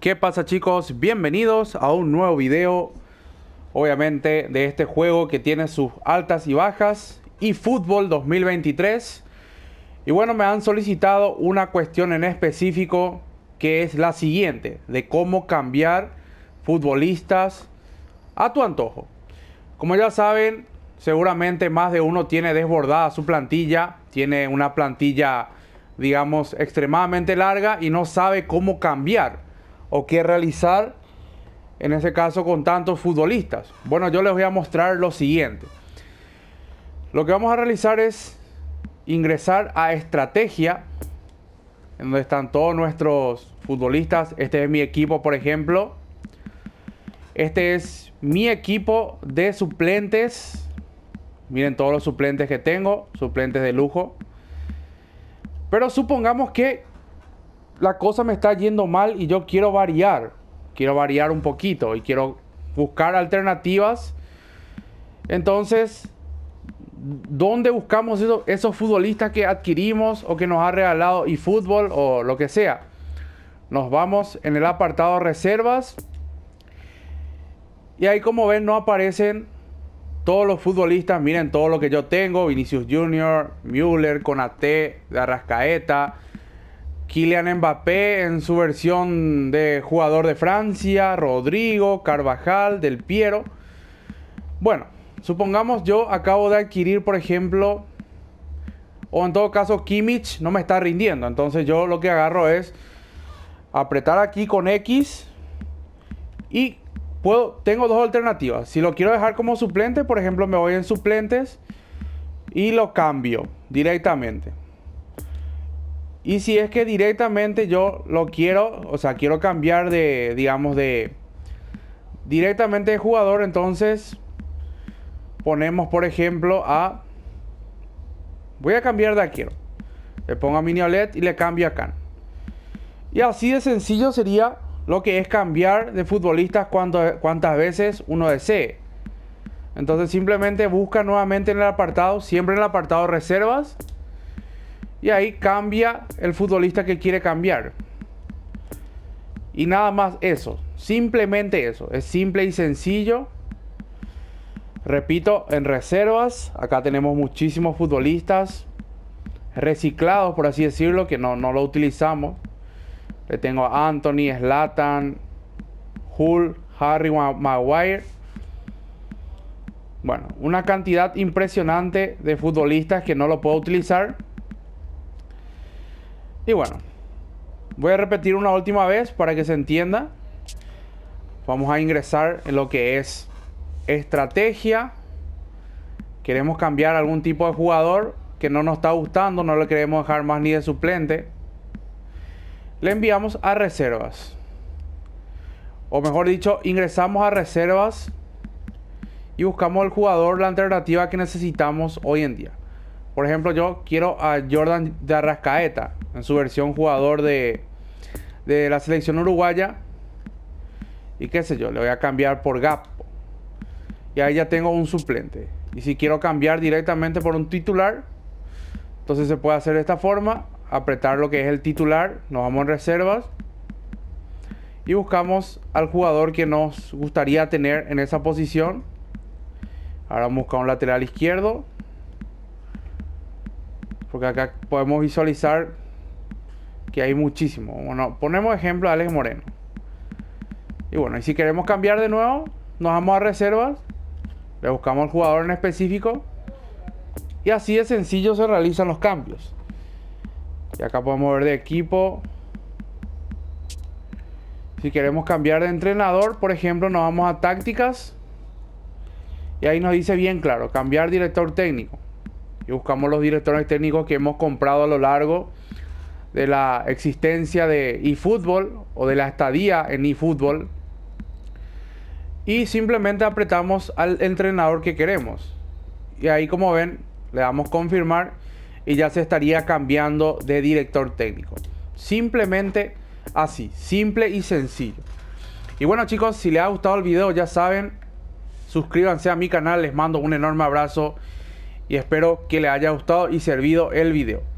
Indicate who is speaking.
Speaker 1: ¿Qué pasa chicos? Bienvenidos a un nuevo video, obviamente, de este juego que tiene sus altas y bajas y fútbol 2023. Y bueno, me han solicitado una cuestión en específico que es la siguiente, de cómo cambiar futbolistas a tu antojo. Como ya saben, seguramente más de uno tiene desbordada su plantilla, tiene una plantilla digamos extremadamente larga y no sabe cómo cambiar o qué realizar, en ese caso con tantos futbolistas. Bueno, yo les voy a mostrar lo siguiente. Lo que vamos a realizar es ingresar a estrategia, en donde están todos nuestros futbolistas. Este es mi equipo, por ejemplo. Este es mi equipo de suplentes. Miren todos los suplentes que tengo, suplentes de lujo. Pero supongamos que la cosa me está yendo mal y yo quiero variar, quiero variar un poquito y quiero buscar alternativas. Entonces, ¿dónde buscamos esos futbolistas que adquirimos o que nos ha regalado y fútbol o lo que sea? Nos vamos en el apartado reservas. Y ahí como ven no aparecen todos los futbolistas. Miren todo lo que yo tengo. Vinicius Junior, Müller, Conate, Garrascaeta. Kylian Mbappé en su versión de jugador de Francia, Rodrigo, Carvajal, Del Piero. Bueno, supongamos yo acabo de adquirir, por ejemplo, o en todo caso Kimmich no me está rindiendo. Entonces yo lo que agarro es apretar aquí con X y puedo, tengo dos alternativas. Si lo quiero dejar como suplente, por ejemplo, me voy en suplentes y lo cambio directamente. Y si es que directamente yo lo quiero, o sea, quiero cambiar de, digamos, de directamente de jugador, entonces ponemos, por ejemplo, a... Voy a cambiar de aquí. Le pongo a Mini y le cambio acá Y así de sencillo sería lo que es cambiar de futbolistas cuando cuantas veces uno desee. Entonces simplemente busca nuevamente en el apartado, siempre en el apartado reservas y ahí cambia el futbolista que quiere cambiar. Y nada más eso. Simplemente eso. Es simple y sencillo. Repito, en reservas. Acá tenemos muchísimos futbolistas reciclados, por así decirlo, que no, lo utilizamos. Le tengo a Anthony, Slatan, Hull, Harry Maguire. Bueno, una cantidad impresionante de futbolistas que no lo puedo utilizar. Y bueno, voy a repetir una última vez para que se entienda. Vamos a ingresar en lo que es estrategia. Queremos cambiar algún tipo de jugador que no nos está gustando, no le queremos dejar más ni de suplente. Le enviamos a reservas. O mejor dicho, ingresamos a reservas y buscamos el jugador, la alternativa que necesitamos hoy en día. Por ejemplo, yo quiero a Jordan de Arrascaeta, en su versión jugador de, de la selección uruguaya. Y qué sé yo, le voy a cambiar por Gapo. Y ahí ya tengo un suplente. Y si quiero cambiar directamente por un titular, entonces se puede hacer de esta forma. Apretar lo que es el titular, nos vamos en reservas. Y buscamos al jugador que nos gustaría tener en esa posición. Ahora vamos a buscar un lateral izquierdo. Porque acá podemos visualizar que hay muchísimo. Bueno, ponemos ejemplo a Alex Moreno. Y bueno, y si queremos cambiar de nuevo, nos vamos a reservas, le buscamos al jugador en específico y así de sencillo se realizan los cambios. Y acá podemos ver de equipo. Si queremos cambiar de entrenador, por ejemplo, nos vamos a tácticas. Y ahí nos dice bien claro, cambiar director técnico y buscamos los directores técnicos que hemos comprado a lo largo de la existencia de eFootball o de la estadía en eFootball. Y simplemente apretamos al entrenador que queremos. Y ahí como ven, le damos confirmar y ya se estaría cambiando de director técnico. Simplemente así, simple y sencillo. Y bueno chicos, si les ha gustado el video ya saben, suscríbanse a mi canal, les mando un enorme abrazo y espero que le haya gustado y servido el video.